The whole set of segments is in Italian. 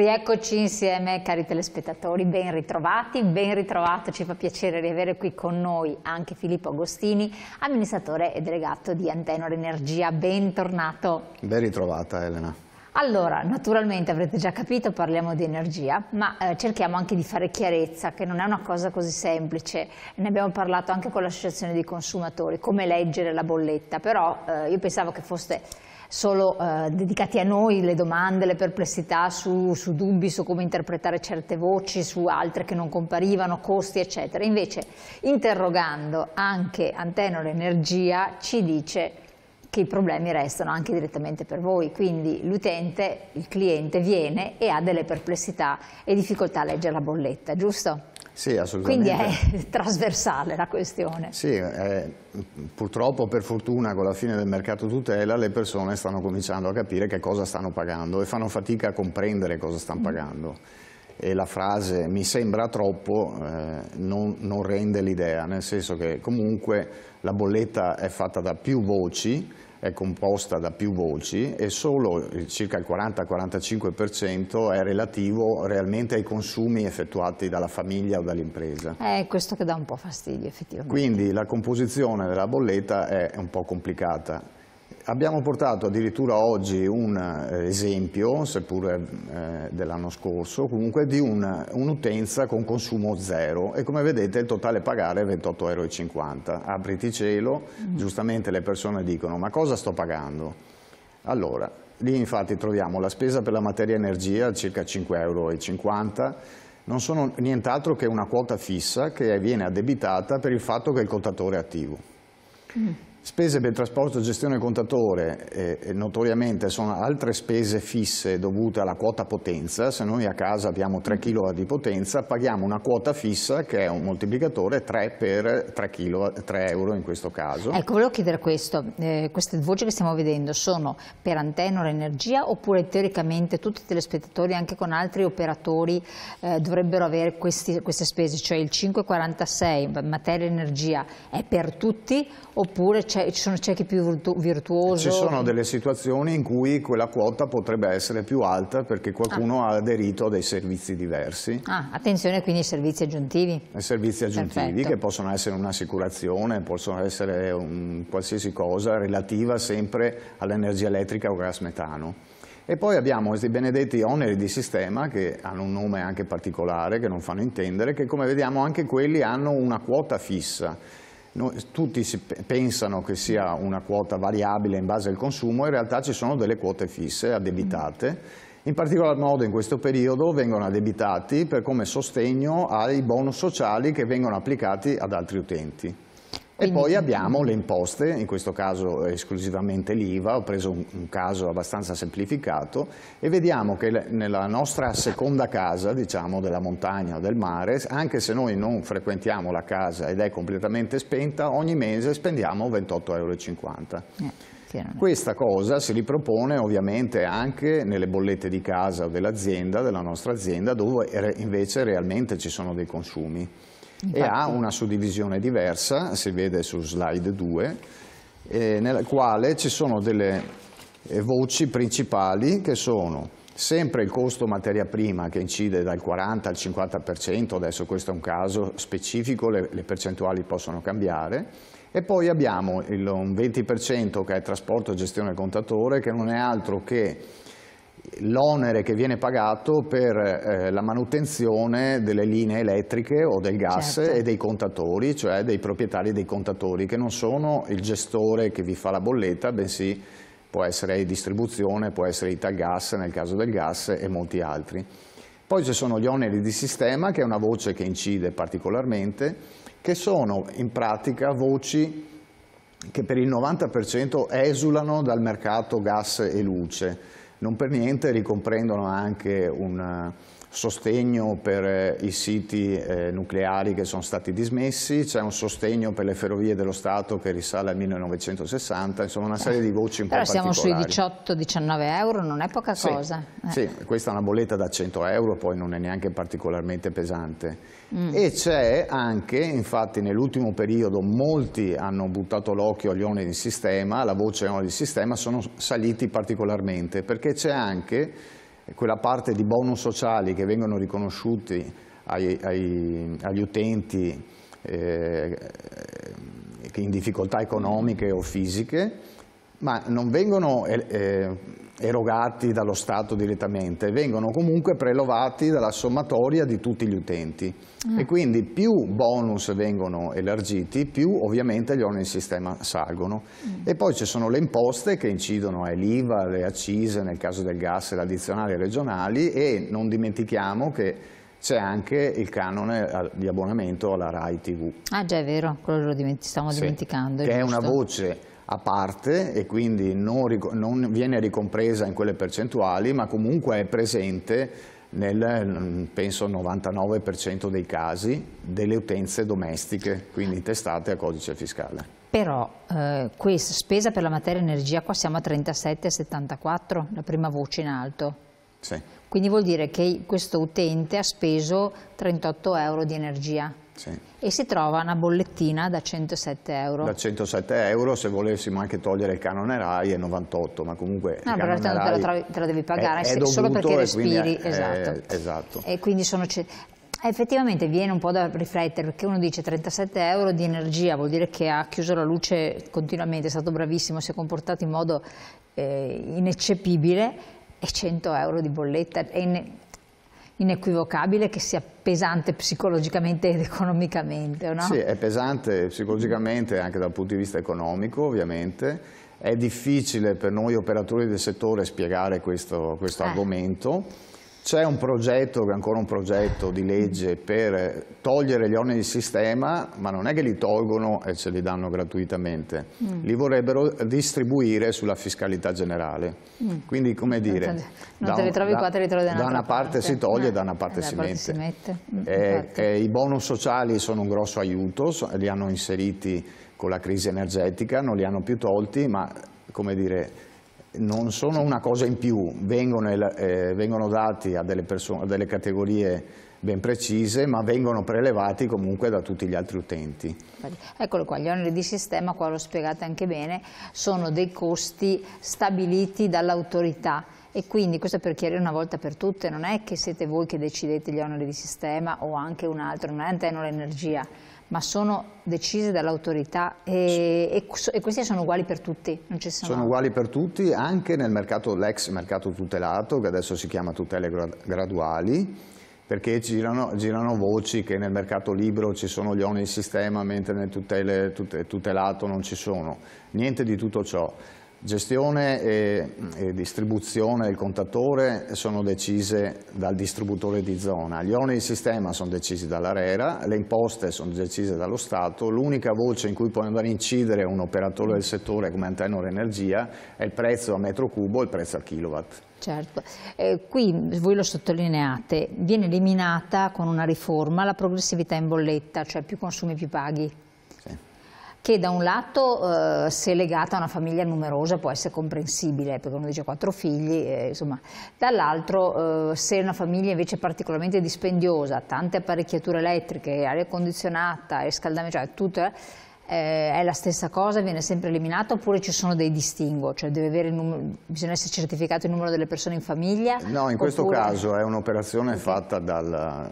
Rieccoci insieme cari telespettatori, ben ritrovati, ben ritrovato, ci fa piacere riavere qui con noi anche Filippo Agostini, amministratore e delegato di Antenor Energia, bentornato. Ben ritrovata Elena. Allora, naturalmente avrete già capito, parliamo di energia, ma eh, cerchiamo anche di fare chiarezza, che non è una cosa così semplice. Ne abbiamo parlato anche con l'associazione dei consumatori, come leggere la bolletta, però eh, io pensavo che fosse solo eh, dedicati a noi, le domande, le perplessità su, su, dubbi, su come interpretare certe voci, su altre che non comparivano, costi eccetera. Invece interrogando anche Antenor Energia ci dice che i problemi restano anche direttamente per voi, quindi l'utente, il cliente viene e ha delle perplessità e difficoltà a leggere la bolletta, giusto? Sì, assolutamente. Quindi è trasversale la questione. Sì, eh, purtroppo per fortuna con la fine del mercato tutela le persone stanno cominciando a capire che cosa stanno pagando e fanno fatica a comprendere cosa stanno mm. pagando. E la frase mi sembra troppo eh, non, non rende l'idea, nel senso che comunque la bolletta è fatta da più voci è composta da più voci e solo circa il 40-45% è relativo realmente ai consumi effettuati dalla famiglia o dall'impresa. È eh, questo che dà un po' fastidio effettivamente. Quindi la composizione della bolletta è un po' complicata. Abbiamo portato addirittura oggi un eh, esempio, seppure eh, dell'anno scorso, comunque di un'utenza un con consumo zero e come vedete il totale pagare è 28,50 euro. Apriti cielo, mm -hmm. giustamente le persone dicono ma cosa sto pagando? Allora, lì infatti troviamo la spesa per la materia energia circa 5,50 euro, non sono nient'altro che una quota fissa che viene addebitata per il fatto che il contatore è attivo. Mm. Spese per trasporto, gestione del contatore eh, notoriamente sono altre spese fisse dovute alla quota potenza, se noi a casa abbiamo 3 kW di potenza paghiamo una quota fissa che è un moltiplicatore 3 per 3, kilo, 3 euro in questo caso. Ecco, volevo chiedere questo, eh, queste voci che stiamo vedendo sono per antenna o energia oppure teoricamente tutti i telespettatori anche con altri operatori eh, dovrebbero avere questi, queste spese, cioè il 546 materia energia è per tutti oppure ci sono ciechi più virtuosi? Ci sono delle situazioni in cui quella quota potrebbe essere più alta perché qualcuno ah. ha aderito a dei servizi diversi. Ah, attenzione quindi ai servizi aggiuntivi. Ai servizi aggiuntivi Perfetto. che possono essere un'assicurazione, possono essere un qualsiasi cosa relativa sempre all'energia elettrica o gas metano. E poi abbiamo questi benedetti oneri di sistema che hanno un nome anche particolare, che non fanno intendere, che come vediamo anche quelli hanno una quota fissa tutti pensano che sia una quota variabile in base al consumo, in realtà ci sono delle quote fisse addebitate. Mm. In particolar modo in questo periodo vengono addebitati per come sostegno ai bonus sociali che vengono applicati ad altri utenti. E poi abbiamo le imposte, in questo caso esclusivamente l'IVA, ho preso un, un, caso abbastanza semplificato e vediamo che nella nostra seconda casa, diciamo della montagna o del mare, anche se noi non frequentiamo la casa ed è completamente spenta, ogni mese spendiamo 28,50 euro. Eh. Questa cosa si ripropone ovviamente anche nelle bollette di casa o dell'azienda, della nostra azienda, dove invece realmente ci sono dei consumi. Infatti. e ha una suddivisione diversa, si vede su slide 2, eh, nella quale ci sono delle eh, voci principali che sono sempre il costo materia prima che incide dal 40 al 50%, adesso questo è un caso specifico, le, le percentuali possono cambiare, e poi abbiamo il, un 20% che è trasporto e gestione del contatore, che non è altro che l'onere che viene pagato per eh, la manutenzione delle linee elettriche o del gas certo. e dei contatori, cioè dei proprietari dei contatori, che non sono il gestore che vi fa la bolletta, bensì può essere distribuzione, può essere Itagas nel caso del gas e molti altri. Poi ci sono gli oneri di sistema, che è una voce che incide particolarmente, che sono in pratica voci che per il 90% esulano dal mercato gas e luce non per niente ricomprendono anche un sostegno per eh, i siti eh, nucleari che sono stati dismessi, c'è un sostegno per le ferrovie dello Stato che risale al 1960, insomma una serie di voci un Però po' siamo sui 18-19 euro, non è poca sì, cosa. Eh. Sì, questa è una bolletta da 100 euro, poi non è neanche particolarmente pesante. Mm. E c'è anche, infatti nell'ultimo periodo molti hanno buttato l'occhio agli oneri di sistema, la voce oneri di sistema sono saliti particolarmente, perché c'è anche quella parte di bonus sociali che vengono riconosciuti ai, ai, agli utenti eh, in difficoltà economiche o fisiche, ma non vengono eh, eh erogati dallo Stato direttamente, vengono comunque prelevati dalla sommatoria di tutti gli utenti mm. e quindi più bonus vengono elargiti, più ovviamente gli oneri del sistema salgono. Mm. E poi ci sono le imposte che incidono, è eh, l'IVA, le accise nel caso del gas, l'addizionale regionali e non dimentichiamo che c'è anche il canone di abbonamento alla RAI TV. Ah già è vero, quello lo diment stiamo sì, dimenticando. È che giusto? è una voce a parte e quindi non, non viene ricompresa in quelle percentuali, ma comunque è presente nel mm, penso 99% dei casi delle utenze domestiche, quindi testate a codice fiscale. Però eh, questa spesa per la materia energia qua siamo a 37,74, la prima voce in alto. Sì. Quindi vuol dire che questo utente ha speso 38 euro di energia. Sì. E si trova una bollettina da 107 euro. Da 107 euro, se volessimo anche togliere il canone RAI è 98, ma comunque. No, però te, la te la devi pagare è, è dovuto, solo perché respiri. È, esatto. esatto. E quindi sono. Effettivamente viene un po' da riflettere perché uno dice 37 euro di energia, vuol dire che ha chiuso la luce continuamente, è stato bravissimo, si è comportato in modo eh, ineccepibile è 100 euro di bolletta, è inequivocabile che sia pesante psicologicamente ed economicamente, no? Sì, è pesante psicologicamente anche dal punto di vista economico, ovviamente. È difficile per noi operatori del settore spiegare questo, questo eh. argomento c'è un progetto, ancora un progetto di legge per togliere gli oneri del sistema, ma non è che li tolgono e ce li danno gratuitamente, mm. li vorrebbero distribuire sulla fiscalità generale. Mm. Quindi, come dire, non, te, non te li trovi qua, te li trovi da, da una parte, parte. si toglie e eh, da una parte, si, parte mette. si mette. Eh, eh, I bonus sociali sono un grosso aiuto, so, li hanno inseriti con la crisi energetica, non li hanno più tolti, ma come dire non sono una cosa in più, vengono, eh, vengono dati a delle, a delle, categorie ben precise, ma vengono prelevati comunque da tutti gli altri utenti. Eccolo qua, gli oneri di sistema, qua lo spiegate anche bene, sono dei costi stabiliti dall'autorità e quindi questo per chiarire una volta per tutte, non è che siete voi che decidete gli oneri di sistema o anche un altro, non è Antenno l'energia, ma sono decise dall'autorità e, e, e, questi sono uguali per tutti? sono, altri. uguali per tutti anche nel mercato, l'ex mercato tutelato che adesso si chiama tutele graduali perché girano, girano, voci che nel mercato libero ci sono gli oneri di sistema mentre nel tutele, tutelato non ci sono. Niente di tutto ciò. Gestione e, e, distribuzione del contatore sono decise dal distributore di zona, gli oneri di sistema sono decisi dall'ARERA, le imposte sono decise dallo Stato, l'unica voce in cui può andare a incidere un operatore del settore come Antenor Energia è il prezzo a metro cubo e il prezzo a kilowatt. Certo, eh, qui voi lo sottolineate, viene eliminata con una riforma la progressività in bolletta, cioè più consumi più paghi che da un lato eh, se legata a una famiglia numerosa può essere comprensibile, perché uno dice quattro figli, eh, dall'altro eh, se una famiglia invece particolarmente dispendiosa, tante apparecchiature elettriche, aria condizionata, riscaldamento, cioè tutto eh, eh, è la stessa cosa, viene sempre eliminato oppure ci sono dei distinguo, cioè numero, bisogna essere certificato il numero delle persone in famiglia? No, in questo oppure... caso è un'operazione okay. fatta dal,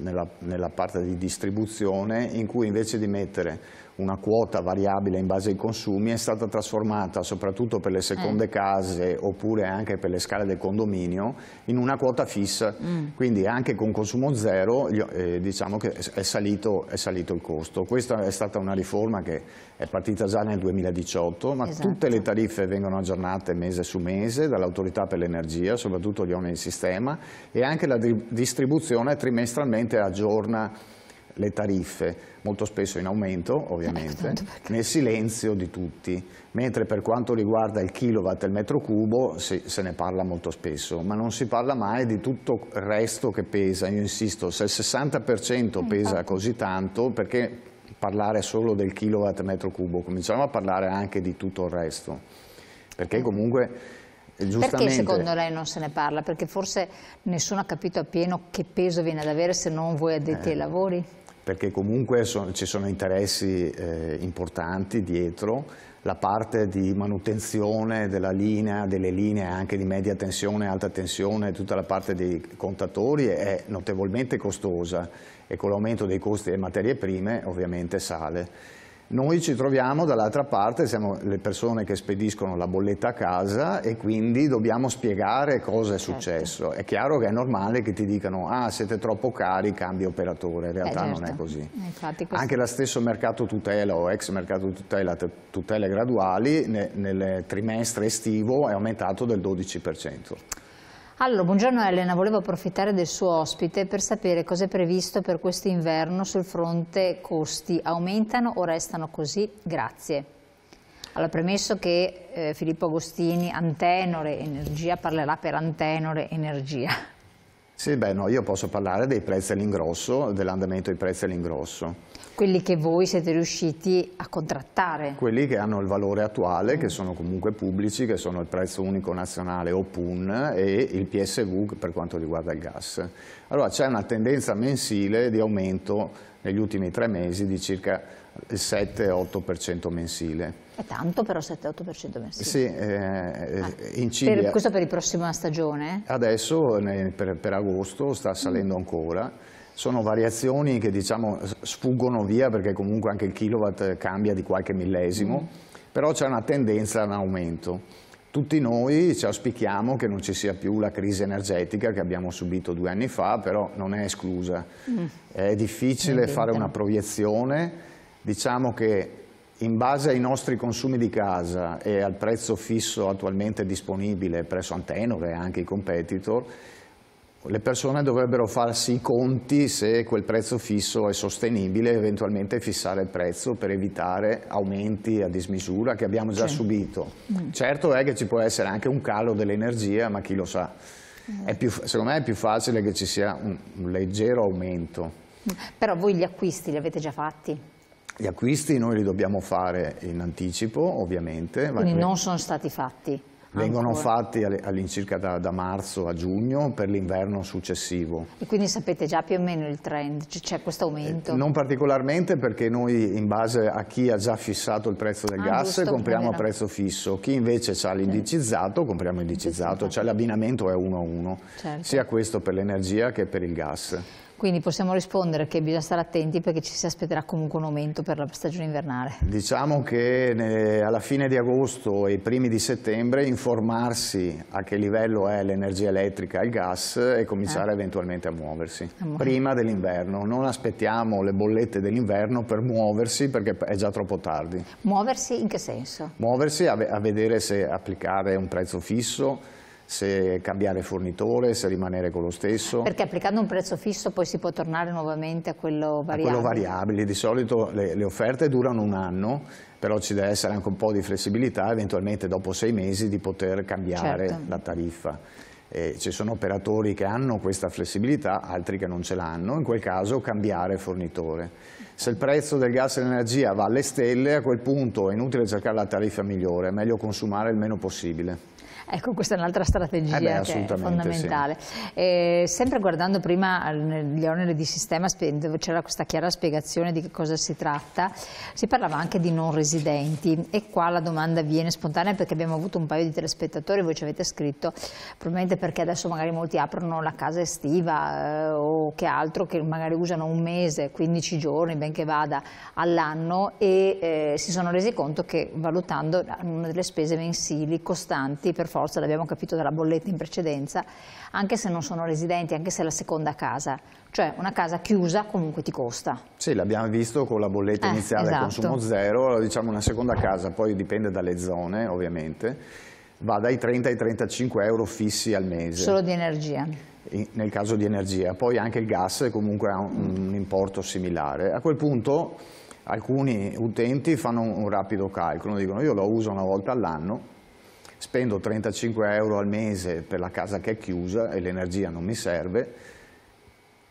nella, nella parte di distribuzione in cui invece di mettere una quota variabile in base ai consumi è stata trasformata soprattutto per le seconde eh. case oppure anche per le scale del condominio in una quota fissa, mm. quindi anche con consumo zero eh, diciamo che è salito, è salito, il costo. Questa è stata una riforma che è partita già nel 2018, ma esatto. tutte le tariffe vengono aggiornate mese su mese dall'autorità per l'energia, soprattutto gli oneri di sistema e anche la distribuzione trimestralmente aggiorna le tariffe, molto spesso in aumento ovviamente, ecco, nel silenzio di tutti, mentre per quanto riguarda il kilowatt e il metro cubo si, se ne parla molto spesso, ma non si parla mai di tutto il resto che pesa, io insisto, se il 60% eh, pesa così tanto, perché parlare solo del kilowatt metro cubo, cominciamo a parlare anche di tutto il resto, perché eh. comunque... Eh, perché secondo lei non se ne parla? Perché forse nessuno ha capito appieno che peso viene ad avere se non voi addetti eh, ai lavori? perché comunque so, ci sono interessi eh, importanti dietro, la parte di manutenzione della linea, delle linee anche di media tensione, alta tensione, tutta la parte dei contatori è notevolmente costosa e con l'aumento dei costi delle materie prime ovviamente sale. Noi ci troviamo dall'altra parte, siamo le persone che spediscono la bolletta a casa e quindi dobbiamo spiegare cosa è certo. successo. Certo. È chiaro che è normale che ti dicano ah siete troppo cari, cambi operatore, in eh, realtà eh, certo. non è certo. così. Infatti, questo... Anche lo stesso mercato tutela o ex mercato tutela, tutele graduali ne, nel trimestre estivo è aumentato del 12%. Allora, buongiorno Elena, volevo approfittare del suo ospite per sapere cosa è previsto per questo inverno sul fronte costi. Aumentano o restano così? Grazie. Allora, premesso che eh, Filippo Agostini, Antenore Energia, parlerà per Antenore Energia sì, beh, no, io posso parlare dei prezzi all'ingrosso, dell'andamento dei prezzi all'ingrosso. Quelli che voi siete riusciti a contrattare. Quelli che hanno il valore attuale, mm. che sono comunque pubblici, che sono il prezzo unico nazionale o PUN e il PSV per quanto riguarda il gas. Allora c'è una tendenza mensile di aumento negli ultimi tre mesi di circa il 7-8% mensile. È tanto però 7-8% mensile. Sì, eh, eh, ah, in Per, questo per la prossima stagione? Adesso per, per agosto sta salendo mm. ancora. Sono variazioni che diciamo sfuggono via perché comunque anche il kilowatt cambia di qualche millesimo, mm. però c'è una tendenza ad aumento. Tutti noi ci auspichiamo che non ci sia più la crisi energetica che abbiamo subito due anni fa, però non è esclusa. Mm. È difficile fare una proiezione, diciamo che in base ai nostri consumi di casa e al prezzo fisso attualmente disponibile presso Antenove e anche i competitor, le persone dovrebbero farsi i conti se quel prezzo fisso è sostenibile e eventualmente fissare il prezzo per evitare aumenti a dismisura che abbiamo già subito. Mm. Certo è che ci può essere anche un calo dell'energia, ma chi lo sa. Mm. Più, secondo me è più facile che ci sia un, un leggero aumento. Mm. Però voi gli acquisti li avete già fatti? Gli acquisti noi li dobbiamo fare in anticipo, ovviamente. Quindi non sono stati fatti? Vengono ancora. fatti all'incirca da, da, marzo a giugno per l'inverno successivo. E quindi sapete già più o meno il trend, c'è questo eh, aumento? Eh, non particolarmente perché noi in base a chi ha già fissato il prezzo del ah, gas giusto, compriamo a prezzo fisso, chi invece ha l'indicizzato compriamo indicizzato, cioè l'abbinamento è uno a uno, certo. sia questo per l'energia che per il gas. Quindi possiamo rispondere che bisogna stare attenti perché ci si aspetterà comunque un aumento per la stagione invernale. Diciamo che eh, alla fine di agosto e i primi di settembre informarsi a che livello è l'energia elettrica e il gas e cominciare eh. eventualmente a muoversi, a prima dell'inverno. Non aspettiamo le bollette dell'inverno per muoversi perché è già troppo tardi. Muoversi in che senso? Muoversi a, a vedere se applicare un prezzo fisso se cambiare fornitore, se rimanere con lo stesso. Perché applicando un prezzo fisso poi si può tornare nuovamente a quello variabile? A quello variabile, di solito le, le offerte durano un anno, però ci deve essere anche un po' di flessibilità eventualmente dopo sei mesi di poter cambiare certo. la tariffa. Eh, ci sono operatori che hanno questa flessibilità, altri che non ce l'hanno, in quel caso cambiare fornitore. Se il prezzo del gas e dell'energia va alle stelle, a quel punto è inutile cercare la tariffa migliore, è meglio consumare il meno possibile. Ecco, questa è un'altra strategia eh beh, che è fondamentale. Sì. Eh, sempre guardando prima gli oneri di sistema, dove c'era questa chiara spiegazione di che cosa si tratta, si parlava anche di non residenti e qua la domanda viene spontanea perché abbiamo avuto un paio di telespettatori, voi ci avete scritto, probabilmente perché adesso magari molti aprono la casa estiva eh, o che altro, che magari usano un mese, 15 giorni, ben che vada, all'anno e eh, si sono resi conto che valutando una delle spese mensili costanti per forza forza, l'abbiamo capito dalla bolletta in precedenza, anche se non sono residenti, anche se è la seconda casa. Cioè una casa chiusa comunque ti costa. Sì, l'abbiamo visto con la bolletta eh, iniziale esatto. consumo zero, diciamo una seconda casa, poi dipende dalle zone ovviamente, va dai 30 ai 35 euro fissi al mese. Solo di energia. nel caso di energia. Poi anche il gas comunque ha un, un importo similare. A quel punto alcuni utenti fanno un rapido calcolo, dicono io lo uso una volta all'anno, spendo 35 euro al mese per la casa che è chiusa e l'energia non mi serve,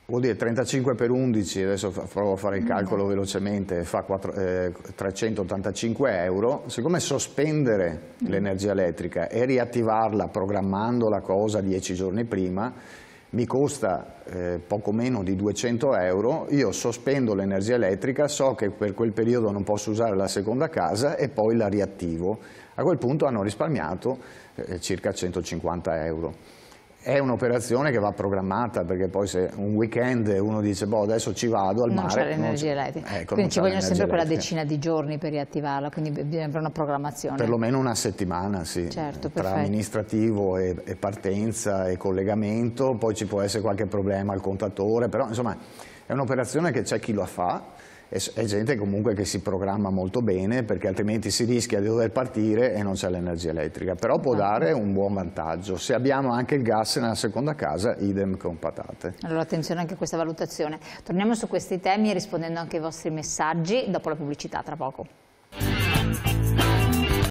vuol dire 35 per 11, adesso provo a fare il calcolo mm. velocemente, fa 4, eh, 385 euro, siccome sospendere mm. l'energia elettrica e riattivarla programmando la cosa 10 giorni prima, mi costa eh, poco meno di 200 euro, io sospendo l'energia elettrica, so che per quel periodo non posso usare la seconda casa e poi la riattivo a quel punto hanno risparmiato eh, circa 150 euro. È un'operazione che va programmata perché poi se un weekend uno dice boh adesso ci vado al non mare... C'è l'energia elettrica. Ecco, quindi ci vogliono sempre quella decina di giorni per riattivarla, quindi bisogna avere una programmazione. Per lo meno una settimana, sì. Certo, Tra perfetto. amministrativo e, e partenza e collegamento, poi ci può essere qualche problema al contatore, però insomma è un'operazione che c'è chi la fa, è gente comunque che si programma molto bene perché altrimenti si rischia di dover partire e non c'è l'energia elettrica, però può esatto. dare un buon vantaggio. Se abbiamo anche il gas nella seconda casa, idem con patate. Allora attenzione anche a questa valutazione. Torniamo su questi temi rispondendo anche ai vostri messaggi dopo la pubblicità tra poco.